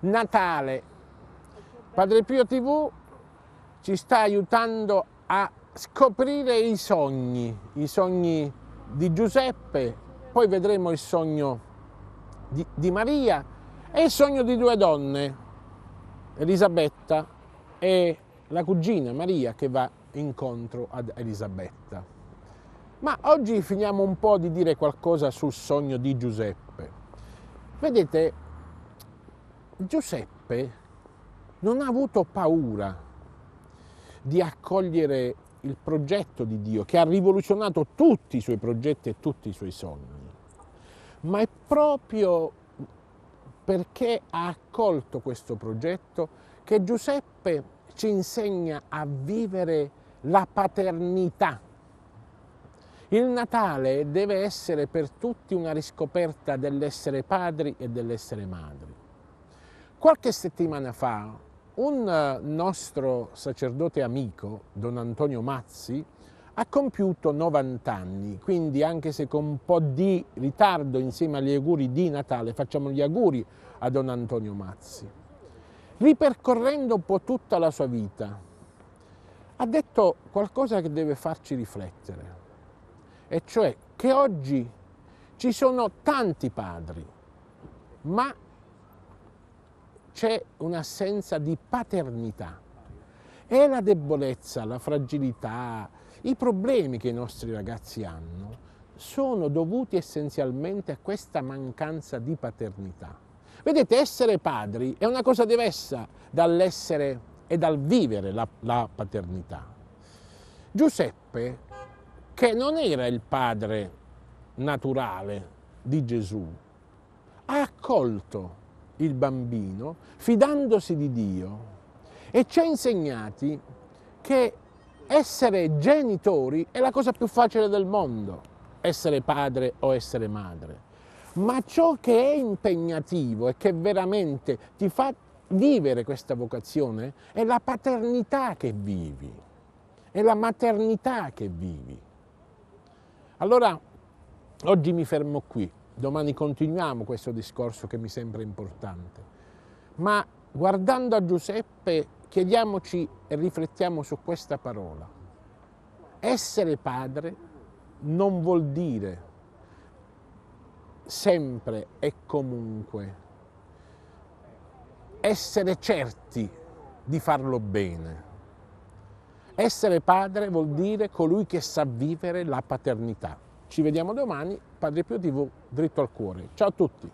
Natale. Padre Pio TV ci sta aiutando a scoprire i sogni, i sogni di Giuseppe, poi vedremo il sogno di, di Maria e il sogno di due donne, Elisabetta e la cugina Maria che va incontro ad Elisabetta. Ma oggi finiamo un po' di dire qualcosa sul sogno di Giuseppe. Vedete, Giuseppe non ha avuto paura di accogliere il progetto di Dio che ha rivoluzionato tutti i suoi progetti e tutti i suoi sogni, ma è proprio perché ha accolto questo progetto che Giuseppe ci insegna a vivere la paternità. Il Natale deve essere per tutti una riscoperta dell'essere padri e dell'essere madri. Qualche settimana fa un eh, nostro sacerdote amico, don Antonio Mazzi, ha compiuto 90 anni, quindi anche se con un po' di ritardo insieme agli auguri di Natale, facciamo gli auguri a don Antonio Mazzi. Ripercorrendo un po' tutta la sua vita, ha detto qualcosa che deve farci riflettere, e cioè che oggi ci sono tanti padri, ma c'è un'assenza di paternità. È la debolezza, la fragilità, i problemi che i nostri ragazzi hanno sono dovuti essenzialmente a questa mancanza di paternità. Vedete, essere padri è una cosa diversa dall'essere e dal vivere la, la paternità. Giuseppe, che non era il padre naturale di Gesù, ha accolto il bambino fidandosi di Dio e ci ha insegnati che essere genitori è la cosa più facile del mondo, essere padre o essere madre. Ma ciò che è impegnativo e che veramente ti fa vivere questa vocazione è la paternità che vivi, è la maternità che vivi. Allora, oggi mi fermo qui. Domani continuiamo questo discorso che mi sembra importante. Ma guardando a Giuseppe chiediamoci e riflettiamo su questa parola. Essere padre non vuol dire sempre e comunque essere certi di farlo bene. Essere padre vuol dire colui che sa vivere la paternità. Ci vediamo domani, Padre Pio TV, dritto al cuore. Ciao a tutti!